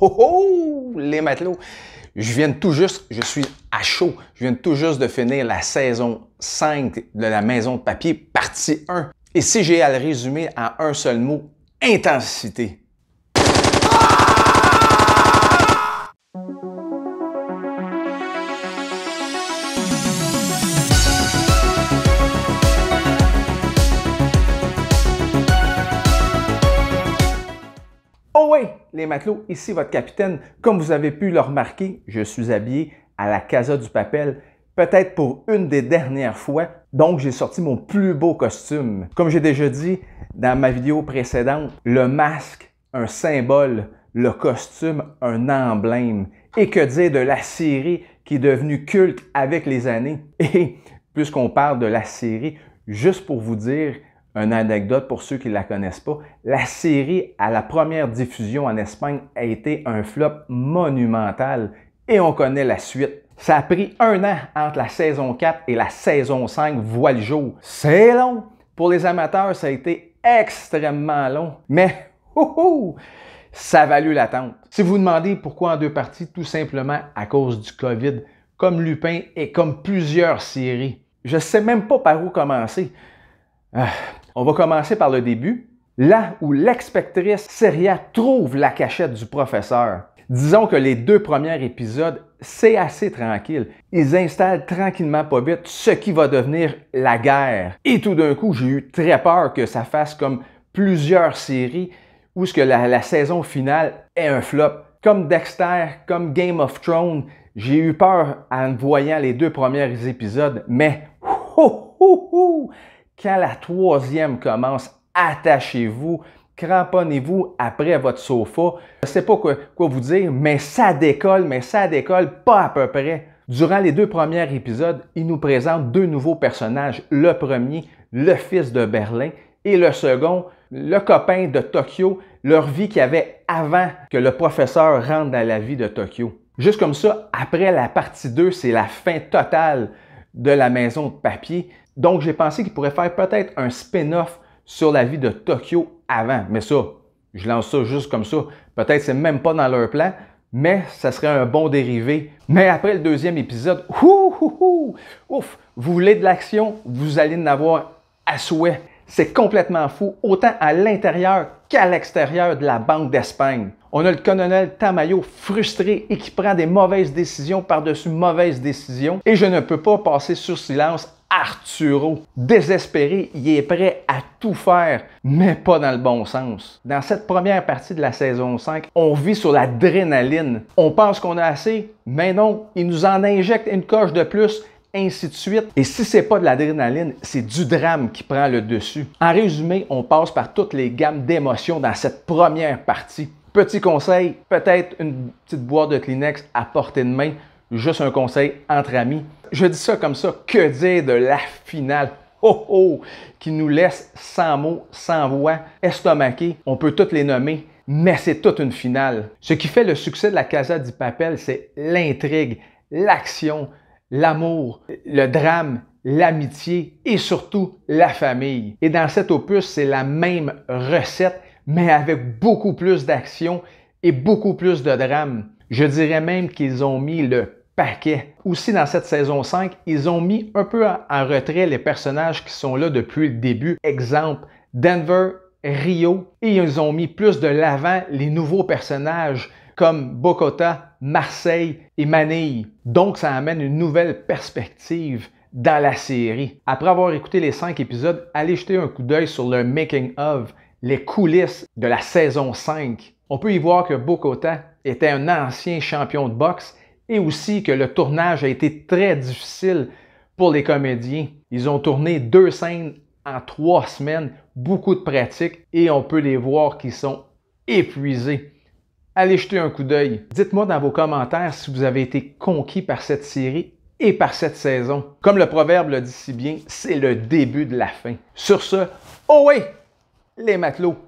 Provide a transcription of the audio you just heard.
Oh, les matelots! Je viens tout juste, je suis à chaud, je viens tout juste de finir la saison 5 de la Maison de papier, partie 1. Et si j'ai à le résumer à un seul mot, intensité. Oui, les matelots, ici votre capitaine. Comme vous avez pu le remarquer, je suis habillé à la Casa du Papel, peut-être pour une des dernières fois. Donc j'ai sorti mon plus beau costume. Comme j'ai déjà dit dans ma vidéo précédente, le masque, un symbole, le costume, un emblème. Et que dire de la série qui est devenue culte avec les années. Et puisqu'on parle de la série, juste pour vous dire une anecdote pour ceux qui ne la connaissent pas, la série à la première diffusion en Espagne a été un flop monumental et on connaît la suite. Ça a pris un an entre la saison 4 et la saison 5 voit le jour. C'est long! Pour les amateurs, ça a été extrêmement long, mais ça ça valu l'attente. Si vous demandez pourquoi en deux parties, tout simplement à cause du COVID, comme Lupin et comme plusieurs séries. Je ne sais même pas par où commencer. Ah, on va commencer par le début, là où l'expectrice Seria trouve la cachette du professeur. Disons que les deux premiers épisodes, c'est assez tranquille. Ils installent tranquillement pas vite ce qui va devenir la guerre. Et tout d'un coup, j'ai eu très peur que ça fasse comme plusieurs séries où ce que la, saison finale est un flop. Comme Dexter, comme Game of Thrones, j'ai eu peur en voyant les deux premiers épisodes, mais quand la troisième commence, attachez-vous, cramponnez-vous après votre sofa. Je ne sais pas quoi, vous dire, mais ça décolle, mais ça décolle pas à peu près. Durant les deux premiers épisodes, il nous présente deux nouveaux personnages. Le premier, le fils de Berlin, et le second, le copain de Tokyo, leur vie qu'il y avait avant que le professeur rentre dans la vie de Tokyo. Juste comme ça, après la partie 2, c'est la fin totale de la maison de papier. Donc, j'ai pensé qu'il pourrait faire peut-être un spin-off sur la vie de Tokyo avant. Mais ça, je lance ça juste comme ça. Peut-être c'est même pas dans leur plan, mais ça serait un bon dérivé. Mais après le deuxième épisode, ouf, vous voulez de l'action, vous allez en avoir à souhait. C'est complètement fou, autant à l'intérieur qu'à l'extérieur de la Banque d'Espagne. On a le colonel Tamayo frustré et qui prend des mauvaises décisions par-dessus mauvaises décisions. Et je ne peux pas passer sur silence Arturo. Désespéré, il est prêt à tout faire, mais pas dans le bon sens. Dans cette première partie de la saison 5, on vit sur l'adrénaline. On pense qu'on a assez, mais non, il nous en injecte une coche de plus ainsi de suite. Et si c'est pas de l'adrénaline, c'est du drame qui prend le dessus. En résumé, on passe par toutes les gammes d'émotions dans cette première partie. Petit conseil, peut-être une petite boîte de Kleenex à portée de main, Juste un conseil entre amis. Je dis ça comme ça, que dire de la finale? Oh oh! Qui nous laisse sans mots, sans voix, estomaqués. On peut toutes les nommer, mais c'est toute une finale. Ce qui fait le succès de la Casa du Papel, c'est l'intrigue, l'action, l'amour, le drame, l'amitié et surtout la famille. Et dans cet opus, c'est la même recette, mais avec beaucoup plus d'action et beaucoup plus de drame. Je dirais même qu'ils ont mis le paquet. Aussi, dans cette saison 5, ils ont mis un peu en retrait les personnages qui sont là depuis le début. Exemple, Denver, Rio, et ils ont mis plus de l'avant les nouveaux personnages comme bokota Marseille et Manille. Donc, ça amène une nouvelle perspective dans la série. Après avoir écouté les cinq épisodes, allez jeter un coup d'œil sur le making of, les coulisses de la saison 5. On peut y voir que bokota était un ancien champion de boxe et aussi que le tournage a été très difficile pour les comédiens. Ils ont tourné deux scènes en trois semaines, beaucoup de pratiques et on peut les voir qui sont épuisés. Allez jeter un coup d'œil. Dites-moi dans vos commentaires si vous avez été conquis par cette série et par cette saison. Comme le proverbe le dit si bien, c'est le début de la fin. Sur ce, oh oui, les matelots!